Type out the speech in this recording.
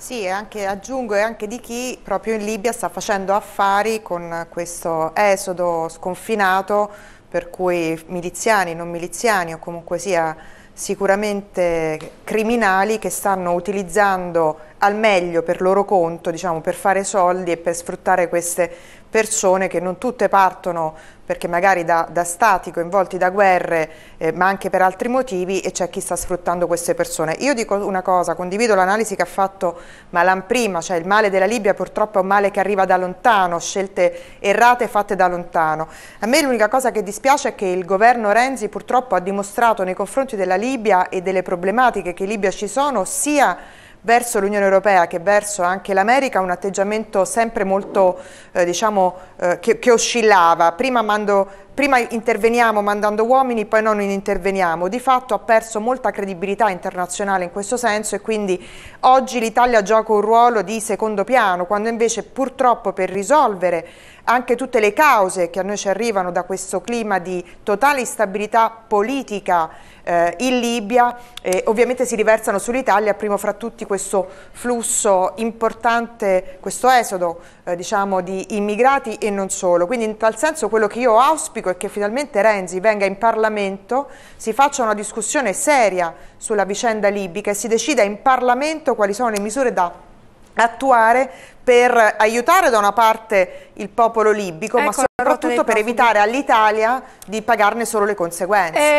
Sì, e anche, aggiungo è anche di chi proprio in Libia sta facendo affari con questo esodo sconfinato per cui miliziani, non miliziani o comunque sia sicuramente criminali che stanno utilizzando al meglio per loro conto, diciamo, per fare soldi e per sfruttare queste persone che non tutte partono perché magari da, da stati coinvolti da guerre, eh, ma anche per altri motivi e c'è chi sta sfruttando queste persone. Io dico una cosa, condivido l'analisi che ha fatto Malan prima, cioè il male della Libia purtroppo è un male che arriva da lontano, scelte errate fatte da lontano. A me l'unica cosa che dispiace è che il governo Renzi purtroppo ha dimostrato nei confronti della Libia e delle problematiche che in Libia ci sono sia verso l'Unione Europea che verso anche l'America un atteggiamento sempre molto eh, diciamo, eh, che, che, oscillava. Prima mando prima interveniamo mandando uomini, poi non interveniamo. Di fatto ha perso molta credibilità internazionale in questo senso e quindi oggi l'Italia gioca un ruolo di secondo piano, quando invece purtroppo per risolvere anche tutte le cause che a noi ci arrivano da questo clima di totale instabilità politica eh, in Libia, eh, ovviamente si riversano sull'Italia, primo fra tutti questo flusso importante, questo esodo eh, diciamo, di immigrati e non solo. Quindi in tal senso quello che io auspico è che finalmente Renzi venga in Parlamento, si faccia una discussione seria sulla vicenda libica e si decida in Parlamento quali sono le misure da attuare per aiutare da una parte il popolo libico, ecco ma soprattutto per evitare all'Italia di pagarne solo le conseguenze. Eh.